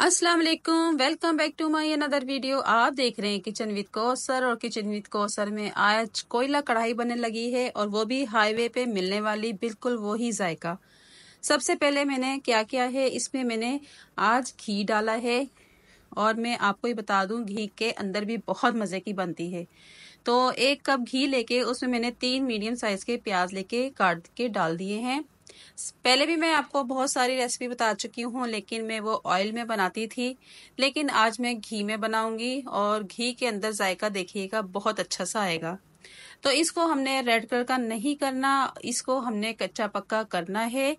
अस्सलाम वालेकुम welcome back to my another video आप देख रहे हैं किचन विद कोसर और किचन विद कोसर में आज कोयला कढ़ाई बनने लगी है और वो भी हाईवे पे मिलने वाली बिल्कुल वो ही जायका सबसे पहले मैंने क्या किया है इसमें मैंने आज घी डाला है और मैं आपको ये बता दूं घी के अंदर भी बहुत मज़े की बनती है तो एक कप घी लेके उसमें मैंने तीन मीडियम साइज़ के प्याज लेके काट के डाल दिए हैं पहले भी मैं आपको बहुत सारी रेसिपी बता चुकी हूँ लेकिन मैं वो ऑयल में बनाती थी लेकिन आज मैं घी में बनाऊंगी और घी के अंदर जायका देखिएगा बहुत अच्छा सा आएगा तो इसको हमने रेड कलर का नहीं करना इसको हमने कच्चा पक्का करना है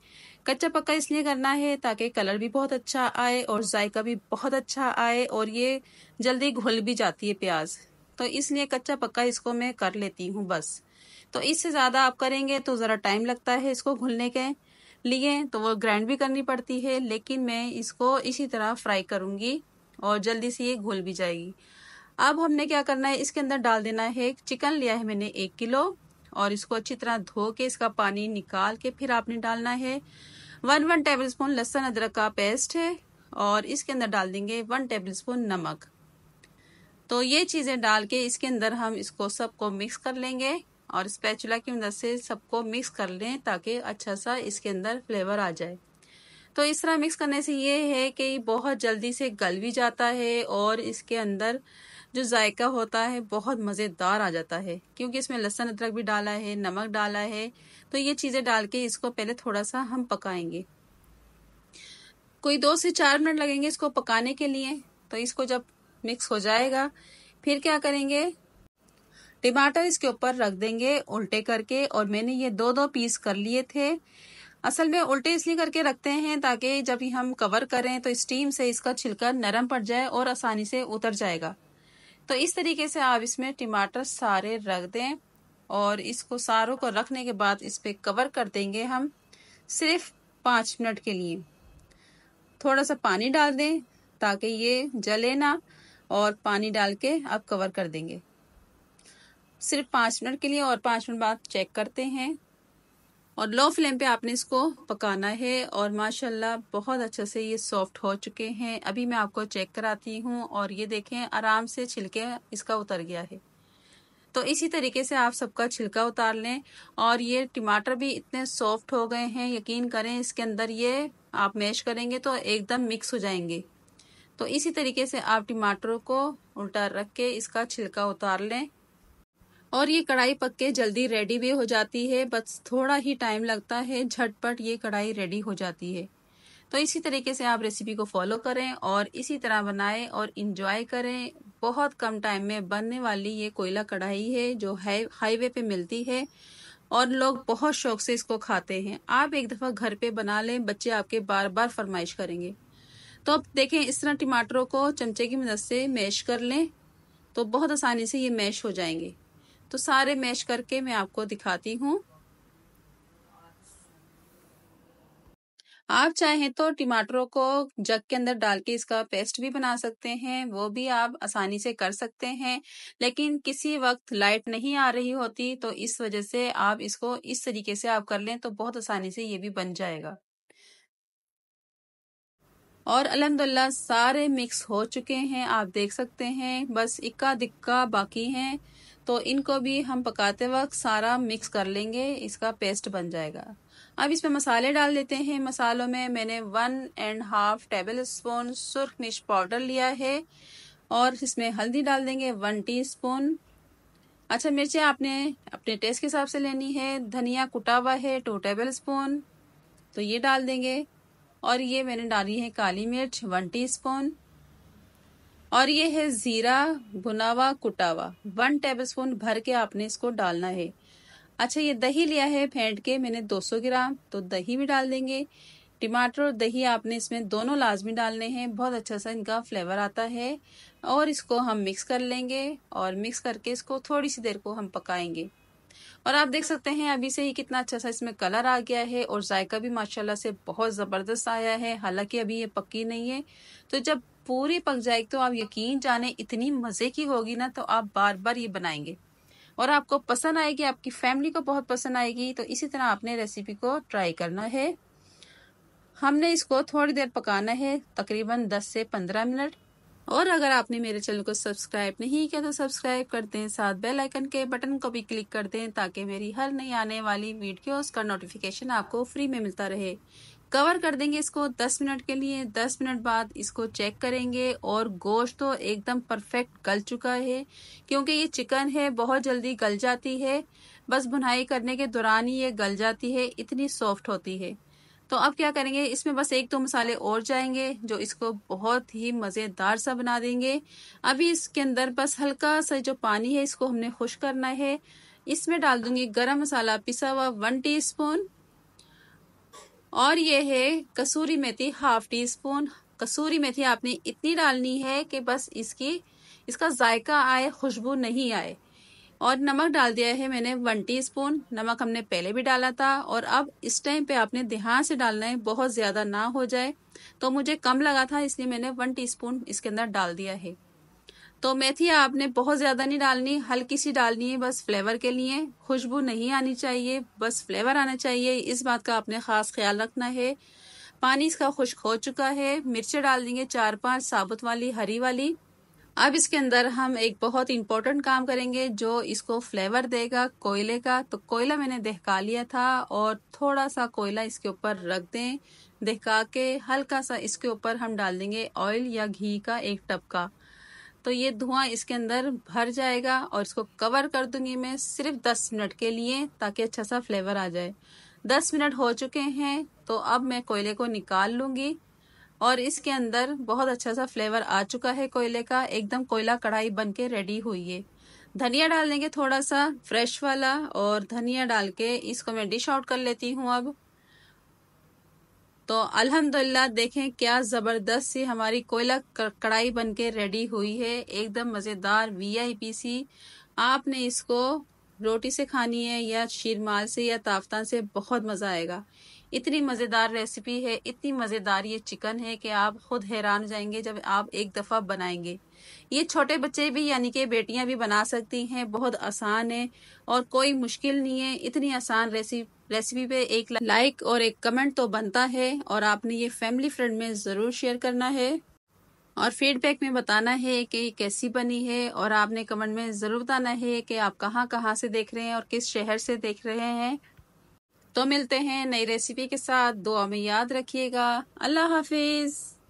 कच्चा पक्का इसलिए करना है ताकि कलर भी बहुत अच्छा आए और जायका भी बहुत अच्छा आए और ये जल्दी घुल भी जाती है प्याज तो इसलिए कच्चा पक्का इसको मैं कर लेती हूँ बस तो इससे ज़्यादा आप करेंगे तो ज़रा टाइम लगता है इसको घुलने के लिए तो वो ग्राइंड भी करनी पड़ती है लेकिन मैं इसको इसी तरह फ्राई करूँगी और जल्दी से ये घुल भी जाएगी अब हमने क्या करना है इसके अंदर डाल देना है चिकन लिया है मैंने एक किलो और इसको अच्छी तरह धो के इसका पानी निकाल के फिर आपने डालना है वन वन टेबल स्पून लहसुन अदरक का पेस्ट है और इसके अंदर डाल देंगे वन टेबल स्पून नमक तो ये चीज़ें डाल के इसके अंदर हम इसको सबको मिक्स कर लेंगे और स्पैचुला की मदद से सबको मिक्स कर लें ताकि अच्छा सा इसके अंदर फ्लेवर आ जाए तो इस तरह मिक्स करने से ये है कि बहुत जल्दी से गल भी जाता है और इसके अंदर जो जायका होता है बहुत मज़ेदार आ जाता है क्योंकि इसमें लहसुन अदरक भी डाला है नमक डाला है तो ये चीज़ें डाल के इसको पहले थोड़ा सा हम पकाएंगे कोई दो से चार मिनट लगेंगे इसको पकाने के लिए तो इसको जब मिक्स हो जाएगा फिर क्या करेंगे टमाटर इसके ऊपर रख देंगे उल्टे करके और मैंने ये दो दो पीस कर लिए थे असल में उल्टे इसलिए करके रखते हैं ताकि जब हम कवर करें तो स्टीम से इसका छिलका नरम पड़ जाए और आसानी से उतर जाएगा तो इस तरीके से आप इसमें टमाटर सारे रख दें और इसको सारों को रखने के बाद इस पर कवर कर देंगे हम सिर्फ पाँच मिनट के लिए थोड़ा सा पानी डाल दें ताकि ये जले ना और पानी डाल के आप कवर कर देंगे सिर्फ पाँच मिनट के लिए और पाँच मिनट बाद चेक करते हैं और लो फ्लेम पे आपने इसको पकाना है और माशाल्लाह बहुत अच्छे से ये सॉफ्ट हो चुके हैं अभी मैं आपको चेक कराती हूँ और ये देखें आराम से छिलके इसका उतर गया है तो इसी तरीके से आप सबका छिलका उतार लें और ये टमाटर भी इतने सॉफ्ट हो गए हैं यकीन करें इसके अंदर ये आप मैश करेंगे तो एकदम मिक्स हो जाएंगे तो इसी तरीके से आप टमाटरों को उल्टा रख के इसका छिलका उतार लें और ये कढ़ाई पक के जल्दी रेडी भी हो जाती है बस थोड़ा ही टाइम लगता है झटपट ये कढ़ाई रेडी हो जाती है तो इसी तरीके से आप रेसिपी को फॉलो करें और इसी तरह बनाएं और इन्जॉय करें बहुत कम टाइम में बनने वाली ये कोयला कढ़ाई है जो है हाईवे पे मिलती है और लोग बहुत शौक से इसको खाते हैं आप एक दफ़ा घर पे बना लें बच्चे आपके बार बार फरमाइश करेंगे तो अब देखें इस तरह टमाटरों को चमचे की मदद से मैश कर लें तो बहुत आसानी से ये मैश हो जाएंगे तो सारे मैश करके मैं आपको दिखाती हूँ आप चाहें तो टमाटरों को जग के अंदर डाल के इसका पेस्ट भी बना सकते हैं वो भी आप आसानी से कर सकते हैं लेकिन किसी वक्त लाइट नहीं आ रही होती तो इस वजह से आप इसको इस तरीके से आप कर लें तो बहुत आसानी से ये भी बन जाएगा और अलहमदिल्ला सारे मिक्स हो चुके हैं आप देख सकते हैं बस इक्का दिक्का बाकी हैं तो इनको भी हम पकाते वक्त सारा मिक्स कर लेंगे इसका पेस्ट बन जाएगा अब इसमें मसाले डाल देते हैं मसालों में मैंने one and half tablespoon सुर्ख मिर्च पाउडर लिया है और इसमें हल्दी डाल देंगे वन टीस्पून अच्छा मिर्चें आपने अपने टेस्ट के हिसाब से लेनी है धनिया कुटा हुआ है टू टेबल स्पून तो ये डाल देंगे और ये मैंने डाली है काली मिर्च वन टीस्पून और ये है ज़ीरा भुनावा कुटावा वन टेबल वन टेबलस्पून भर के आपने इसको डालना है अच्छा ये दही लिया है फेंट के मैंने 200 ग्राम तो दही भी डाल देंगे टमाटर और दही आपने इसमें दोनों लाजमी डालने हैं बहुत अच्छा सा इनका फ्लेवर आता है और इसको हम मिक्स कर लेंगे और मिक्स करके इसको थोड़ी सी देर को हम पकाएंगे और आप देख सकते हैं अभी से ही कितना अच्छा सा इसमें कलर आ गया है और जायका भी माशाल्लाह से बहुत ज़बरदस्त आया है हालांकि अभी ये पक्की नहीं है तो जब पूरी पक जाएगी तो आप यकीन जाने इतनी मज़े की होगी ना तो आप बार बार ये बनाएंगे और आपको पसंद आएगी आपकी फैमिली को बहुत पसंद आएगी तो इसी तरह आपने रेसिपी को ट्राई करना है हमने इसको थोड़ी देर पकाना है तकरीबन दस से पंद्रह मिनट और अगर आपने मेरे चैनल को सब्सक्राइब नहीं किया तो सब्सक्राइब कर दें साथ बेल आइकन के बटन को भी क्लिक कर दें ताकि मेरी हर नई आने वाली वीडियोस का नोटिफिकेशन आपको फ्री में मिलता रहे कवर कर देंगे इसको 10 मिनट के लिए 10 मिनट बाद इसको चेक करेंगे और गोश्त तो एकदम परफेक्ट गल चुका है क्योंकि ये चिकन है बहुत जल्दी गल जाती है बस बुनाई करने के दौरान ही ये गल जाती है इतनी सॉफ्ट होती है तो अब क्या करेंगे इसमें बस एक दो तो मसाले और जाएंगे जो इसको बहुत ही मज़ेदार सा बना देंगे अभी इसके अंदर बस हल्का सा जो पानी है इसको हमने खुश करना है इसमें डाल दूंगी गरम मसाला पिसा हुआ वन टी और ये है कसूरी मेथी हाफ टी स्पून कसूरी मेथी आपने इतनी डालनी है कि बस इसकी इसका जायका आए खुशबू नहीं आए और नमक डाल दिया है मैंने वन टी स्पून नमक हमने पहले भी डाला था और अब इस टाइम पे आपने ध्यान से डालना है बहुत ज़्यादा ना हो जाए तो मुझे कम लगा था इसलिए मैंने वन स्पून इसके अंदर डाल दिया है तो मेथी आपने बहुत ज़्यादा नहीं डालनी हल्की सी डालनी है बस फ्लेवर के लिए खुशबू नहीं आनी चाहिए बस फ्लेवर आना चाहिए इस बात का आपने ख़ास ख्याल रखना है पानी इसका खुश्क हो चुका है मिर्चें डाल देंगे चार पांच साबुत वाली हरी वाली अब इसके अंदर हम एक बहुत ही इम्पोर्टेंट काम करेंगे जो इसको फ्लेवर देगा कोयले का तो कोयला मैंने दहका लिया था और थोड़ा सा कोयला इसके ऊपर रख दें दहका के हल्का सा इसके ऊपर हम डाल देंगे ऑयल या घी का एक टपका तो ये धुआं इसके अंदर भर जाएगा और इसको कवर कर दूंगी मैं सिर्फ दस मिनट के लिए ताकि अच्छा सा फ्लेवर आ जाए दस मिनट हो चुके हैं तो अब मैं कोयले को निकाल लूँगी और इसके अंदर बहुत अच्छा सा फ्लेवर आ चुका है कोयले का एकदम कोयला कढ़ाई बन के रेडी हुई है धनिया डाल देंगे थोड़ा सा फ्रेश वाला और धनिया डाल के इसको मैं डिश आउट कर लेती हूँ अब तो अल्हम्दुलिल्लाह देखें क्या ज़बरदस्त सी हमारी कोयला कढ़ाई बन के रेडी हुई है एकदम मज़ेदार वी आई पी सी आपने इसको रोटी से खानी है या शीरमाल से या ताफ्तान से बहुत मज़ा आएगा इतनी मज़ेदार रेसिपी है इतनी मज़ेदार ये चिकन है कि आप खुद हैरान जाएंगे जब आप एक दफ़ा बनाएंगे ये छोटे बच्चे भी यानी कि बेटियां भी बना सकती हैं बहुत आसान है और कोई मुश्किल नहीं है इतनी आसान रेसिपी रेसिपी पे एक लाइक और एक कमेंट तो बनता है और आपने ये फैमिली फ्रेंड में ज़रूर शेयर करना है और फीडबैक में बताना है कि कैसी बनी है और आपने कमेंट में ज़रूर बताना है कि आप कहाँ कहाँ से देख रहे हैं और किस शहर से देख रहे हैं तो मिलते हैं नई रेसिपी के साथ दुआ में याद रखिएगा अल्लाह हाफिज़